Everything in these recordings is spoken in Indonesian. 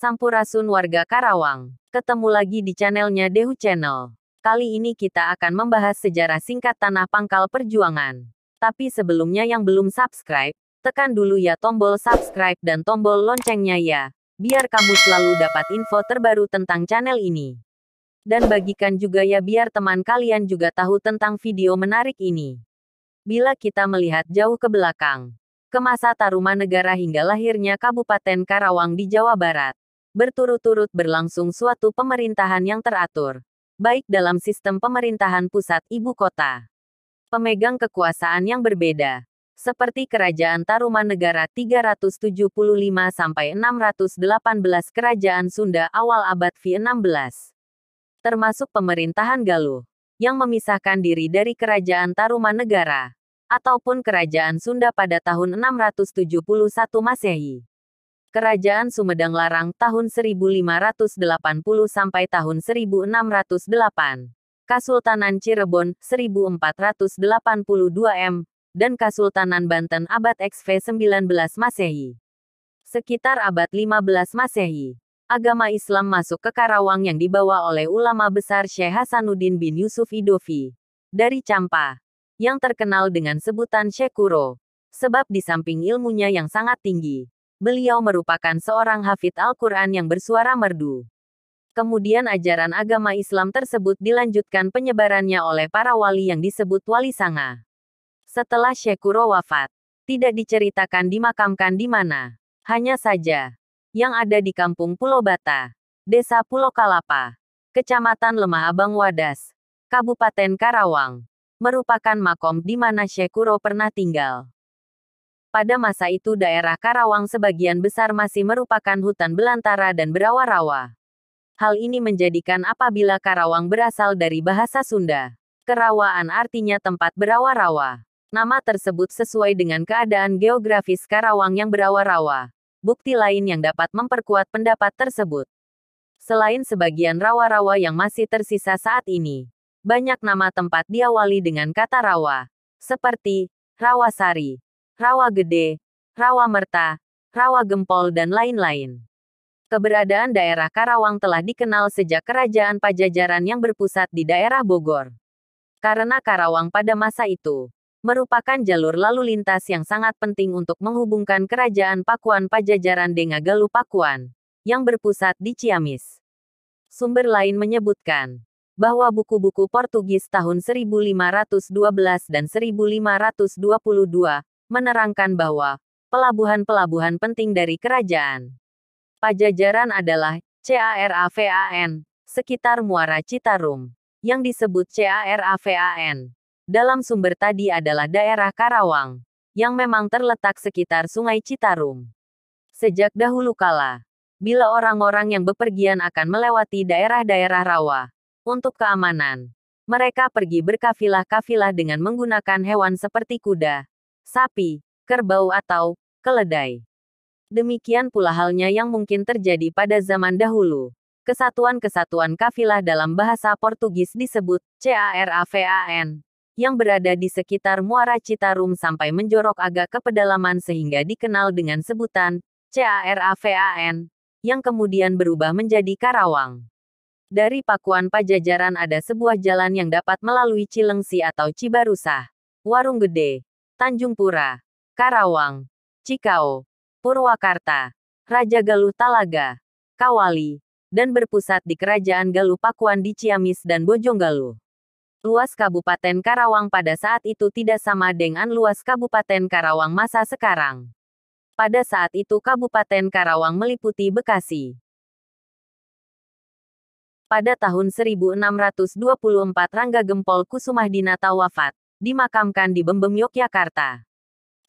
Sampurasun warga Karawang. Ketemu lagi di channelnya Dehu Channel. Kali ini kita akan membahas sejarah singkat Tanah Pangkal Perjuangan. Tapi sebelumnya yang belum subscribe, tekan dulu ya tombol subscribe dan tombol loncengnya ya, biar kamu selalu dapat info terbaru tentang channel ini. Dan bagikan juga ya biar teman kalian juga tahu tentang video menarik ini. Bila kita melihat jauh ke belakang, ke masa negara hingga lahirnya Kabupaten Karawang di Jawa Barat berturut-turut berlangsung suatu pemerintahan yang teratur, baik dalam sistem pemerintahan pusat ibu kota, pemegang kekuasaan yang berbeda, seperti Kerajaan Taruman Negara 375 618 Kerajaan Sunda awal abad V16, termasuk pemerintahan Galuh yang memisahkan diri dari Kerajaan Taruman Negara, ataupun Kerajaan Sunda pada tahun 671 Masehi. Kerajaan Sumedang Larang tahun 1580 sampai tahun 1608. Kasultanan Cirebon 1482 M dan Kasultanan Banten abad XV 19 Masehi. Sekitar abad 15 Masehi, agama Islam masuk ke Karawang yang dibawa oleh ulama besar Syekh Hasanuddin bin Yusuf Idofi dari Campa yang terkenal dengan sebutan Syekh Kuro sebab di samping ilmunya yang sangat tinggi beliau merupakan seorang hafid Al-Quran yang bersuara merdu. Kemudian ajaran agama Islam tersebut dilanjutkan penyebarannya oleh para wali yang disebut wali sanga. Setelah Kuro wafat, tidak diceritakan dimakamkan di mana. Hanya saja, yang ada di kampung Pulau Bata, Desa Pulau Kalapa, Kecamatan Lemah Abang Wadas, Kabupaten Karawang, merupakan makom di mana Kuro pernah tinggal. Pada masa itu daerah Karawang sebagian besar masih merupakan hutan belantara dan berawa-rawa. Hal ini menjadikan apabila Karawang berasal dari bahasa Sunda. Kerawaan artinya tempat berawa-rawa. Nama tersebut sesuai dengan keadaan geografis Karawang yang berawa-rawa. Bukti lain yang dapat memperkuat pendapat tersebut. Selain sebagian rawa-rawa yang masih tersisa saat ini, banyak nama tempat diawali dengan kata rawa, seperti Rawasari, rawa gede, rawa merta, rawa gempol dan lain-lain. Keberadaan daerah Karawang telah dikenal sejak kerajaan Pajajaran yang berpusat di daerah Bogor. Karena Karawang pada masa itu merupakan jalur lalu lintas yang sangat penting untuk menghubungkan kerajaan Pakuan Pajajaran dengan Galuh Pakuan yang berpusat di Ciamis. Sumber lain menyebutkan bahwa buku-buku Portugis tahun 1512 dan 1522 menerangkan bahwa pelabuhan-pelabuhan penting dari kerajaan Pajajaran adalah CARAVAN, sekitar Muara Citarum, yang disebut CARAVAN. Dalam sumber tadi adalah daerah Karawang, yang memang terletak sekitar Sungai Citarum. Sejak dahulu kala, bila orang-orang yang bepergian akan melewati daerah-daerah rawa untuk keamanan, mereka pergi berkafilah-kafilah dengan menggunakan hewan seperti kuda, sapi, kerbau atau keledai. Demikian pula halnya yang mungkin terjadi pada zaman dahulu. Kesatuan-kesatuan kafilah dalam bahasa Portugis disebut CARAVAN, yang berada di sekitar muara Citarum sampai menjorok agak ke pedalaman sehingga dikenal dengan sebutan CARAVAN, yang kemudian berubah menjadi Karawang. Dari Pakuan Pajajaran ada sebuah jalan yang dapat melalui Cilengsi atau Cibarusah, Warung Gede, Tanjung Pura, Karawang, Cikao, Purwakarta, Raja Galuh Talaga, Kawali, dan berpusat di Kerajaan Galuh Pakuan di Ciamis dan Galuh. Luas Kabupaten Karawang pada saat itu tidak sama dengan luas Kabupaten Karawang masa sekarang. Pada saat itu Kabupaten Karawang meliputi Bekasi, pada tahun 1624 Rangga Gempol Kusumah Dinata wafat dimakamkan di Bembem Yogyakarta.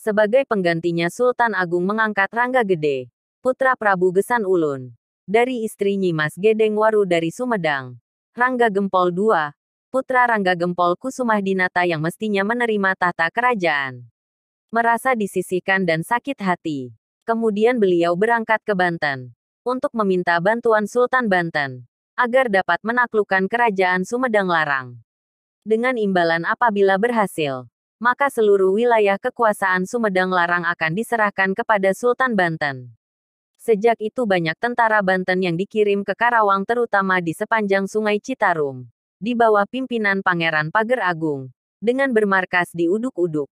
Sebagai penggantinya Sultan Agung mengangkat Rangga Gede, putra Prabu Gesan Ulun, dari istri Nyimas Gedeng Waru dari Sumedang. Rangga Gempol II, putra Rangga Gempol Kusumah Dinata yang mestinya menerima tahta kerajaan. Merasa disisihkan dan sakit hati. Kemudian beliau berangkat ke Banten untuk meminta bantuan Sultan Banten agar dapat menaklukkan kerajaan Sumedang Larang dengan imbalan apabila berhasil. Maka seluruh wilayah kekuasaan Sumedang Larang akan diserahkan kepada Sultan Banten. Sejak itu banyak tentara Banten yang dikirim ke Karawang terutama di sepanjang Sungai Citarum. Di bawah pimpinan Pangeran Pager Agung. Dengan bermarkas di Uduk-Uduk.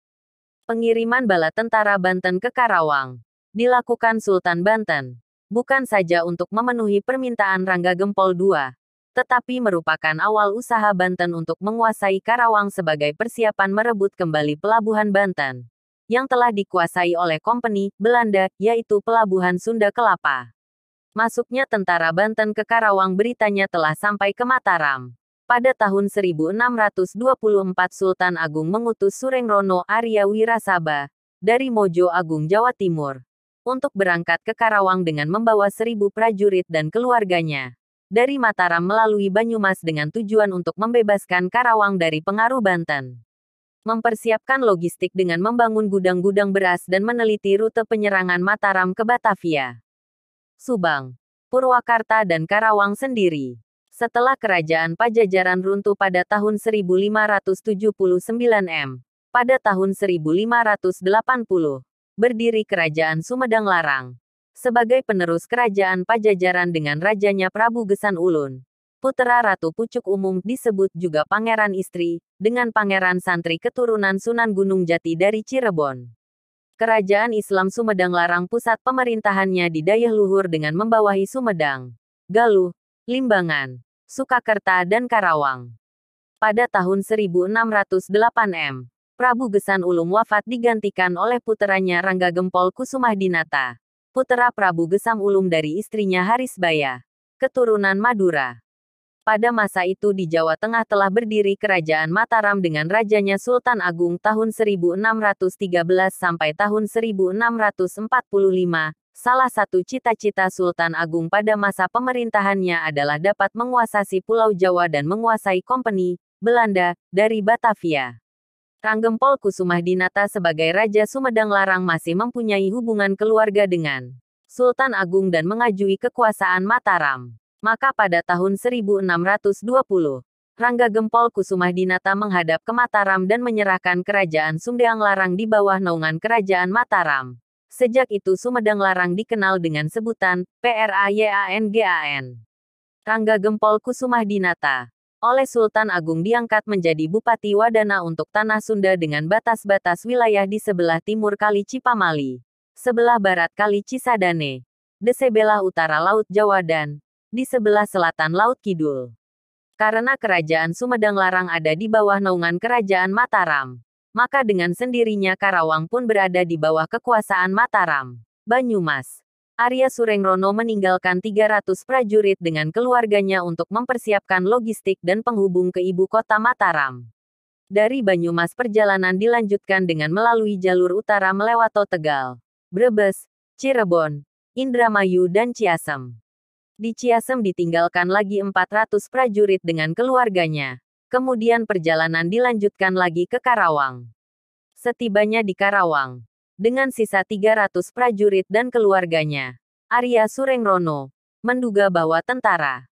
Pengiriman bala tentara Banten ke Karawang. Dilakukan Sultan Banten bukan saja untuk memenuhi permintaan Rangga Gempol II, tetapi merupakan awal usaha Banten untuk menguasai Karawang sebagai persiapan merebut kembali pelabuhan Banten yang telah dikuasai oleh kompeni Belanda, yaitu Pelabuhan Sunda Kelapa. Masuknya tentara Banten ke Karawang beritanya telah sampai ke Mataram. Pada tahun 1624 Sultan Agung mengutus Rono Arya Wirasaba dari Mojo Agung Jawa Timur untuk berangkat ke Karawang dengan membawa seribu prajurit dan keluarganya dari Mataram melalui Banyumas dengan tujuan untuk membebaskan Karawang dari pengaruh Banten. Mempersiapkan logistik dengan membangun gudang-gudang beras dan meneliti rute penyerangan Mataram ke Batavia. Subang, Purwakarta dan Karawang sendiri. Setelah kerajaan Pajajaran runtuh pada tahun 1579 M, pada tahun 1580, berdiri kerajaan Sumedang Larang sebagai penerus kerajaan Pajajaran dengan rajanya Prabu Gesan Ulun. Putera Ratu Pucuk Umum disebut juga pangeran istri, dengan pangeran santri keturunan Sunan Gunung Jati dari Cirebon. Kerajaan Islam Sumedang larang pusat pemerintahannya di luhur dengan membawahi Sumedang, Galuh, Limbangan, Sukakerta dan Karawang. Pada tahun 1608 M, Prabu Gesan Ulum wafat digantikan oleh puteranya Rangga Gempol Dinata putera Prabu Gesam Ulum dari istrinya Harisbaya, keturunan Madura. Pada masa itu di Jawa Tengah telah berdiri Kerajaan Mataram dengan rajanya Sultan Agung tahun 1613 sampai tahun 1645. Salah satu cita-cita Sultan Agung pada masa pemerintahannya adalah dapat menguasai Pulau Jawa dan menguasai kompeni Belanda dari Batavia. Ranggempol Kusumah Dinata sebagai Raja Sumedang Larang masih mempunyai hubungan keluarga dengan Sultan Agung dan mengajui kekuasaan Mataram. Maka pada tahun 1620, Rangga Gempol Kusumah Dinata menghadap ke Mataram dan menyerahkan kerajaan Sumedang Larang di bawah naungan kerajaan Mataram. Sejak itu Sumedang Larang dikenal dengan sebutan PRAYANGAN. Rangga Gempol Kusumah Dinata oleh Sultan Agung diangkat menjadi Bupati Wadana untuk Tanah Sunda dengan batas-batas wilayah di sebelah timur Kali Cipamali, sebelah barat Kali Cisadane, di sebelah utara Laut Jawa dan di sebelah selatan Laut Kidul. Karena kerajaan Sumedang Larang ada di bawah naungan kerajaan Mataram, maka dengan sendirinya Karawang pun berada di bawah kekuasaan Mataram, Banyumas, Arya Surengrono meninggalkan 300 prajurit dengan keluarganya untuk mempersiapkan logistik dan penghubung ke ibu kota Mataram. Dari Banyumas perjalanan dilanjutkan dengan melalui jalur utara melewati Tegal, Brebes, Cirebon, Indramayu dan Ciasem. Di Ciasem ditinggalkan lagi 400 prajurit dengan keluarganya. Kemudian perjalanan dilanjutkan lagi ke Karawang. Setibanya di Karawang, dengan sisa 300 prajurit dan keluarganya. Arya Surengrono menduga bahwa tentara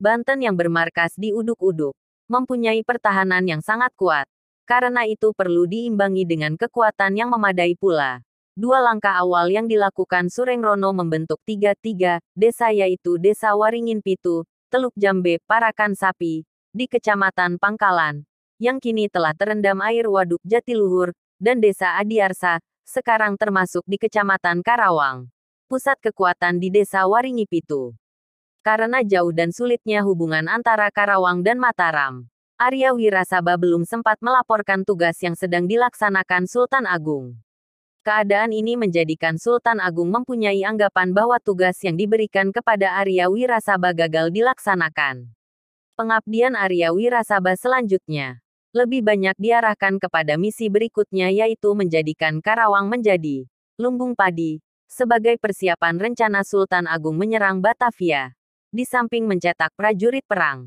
Banten yang bermarkas di Uduk-Uduk mempunyai pertahanan yang sangat kuat. Karena itu perlu diimbangi dengan kekuatan yang memadai pula. Dua langkah awal yang dilakukan Surengrono membentuk tiga-tiga desa yaitu Desa Waringin Pitu, Teluk Jambe, Parakan Sapi, di Kecamatan Pangkalan, yang kini telah terendam air waduk Jatiluhur, dan Desa Adiarsa, sekarang termasuk di Kecamatan Karawang, pusat kekuatan di Desa Waringi Pitu. Karena jauh dan sulitnya hubungan antara Karawang dan Mataram, Arya Wirasaba belum sempat melaporkan tugas yang sedang dilaksanakan Sultan Agung. Keadaan ini menjadikan Sultan Agung mempunyai anggapan bahwa tugas yang diberikan kepada Arya Wirasaba gagal dilaksanakan. Pengabdian Arya Wirasaba selanjutnya lebih banyak diarahkan kepada misi berikutnya yaitu menjadikan Karawang menjadi lumbung padi sebagai persiapan rencana Sultan Agung menyerang Batavia. Di samping mencetak prajurit perang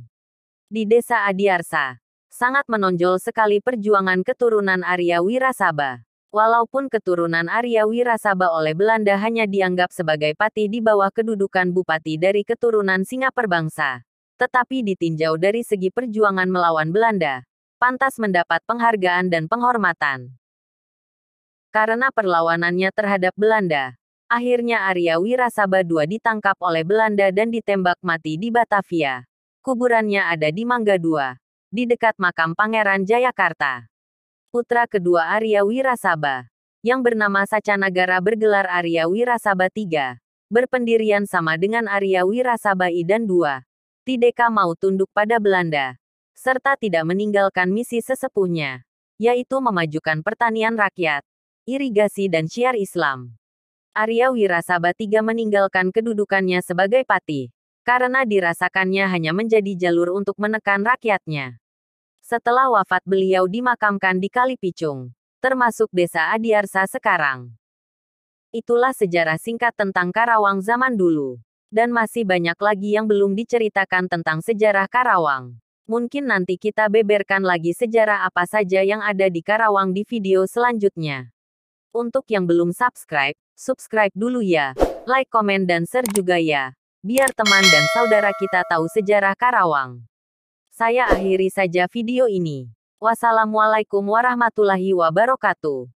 di desa Adiarsa, sangat menonjol sekali perjuangan keturunan Arya Wirasaba. Walaupun keturunan Arya Wirasaba oleh Belanda hanya dianggap sebagai pati di bawah kedudukan bupati dari keturunan Singaperbangsa, tetapi ditinjau dari segi perjuangan melawan Belanda, pantas mendapat penghargaan dan penghormatan. Karena perlawanannya terhadap Belanda, akhirnya Arya Wirasaba II ditangkap oleh Belanda dan ditembak mati di Batavia. Kuburannya ada di Mangga II, di dekat makam Pangeran Jayakarta. Putra kedua Arya Wirasaba, yang bernama Sacanagara bergelar Arya Wirasaba III, berpendirian sama dengan Arya Wirasaba I dan II, Tideka mau tunduk pada Belanda serta tidak meninggalkan misi sesepuhnya, yaitu memajukan pertanian rakyat, irigasi dan syiar Islam. Arya Wirasaba III meninggalkan kedudukannya sebagai patih, karena dirasakannya hanya menjadi jalur untuk menekan rakyatnya. Setelah wafat beliau dimakamkan di Kalipicung, termasuk desa Adiarsa sekarang. Itulah sejarah singkat tentang Karawang zaman dulu. Dan masih banyak lagi yang belum diceritakan tentang sejarah Karawang. Mungkin nanti kita beberkan lagi sejarah apa saja yang ada di Karawang di video selanjutnya. Untuk yang belum subscribe, subscribe dulu ya. Like, komen, dan share juga ya. Biar teman dan saudara kita tahu sejarah Karawang. Saya akhiri saja video ini. Wassalamualaikum warahmatullahi wabarakatuh.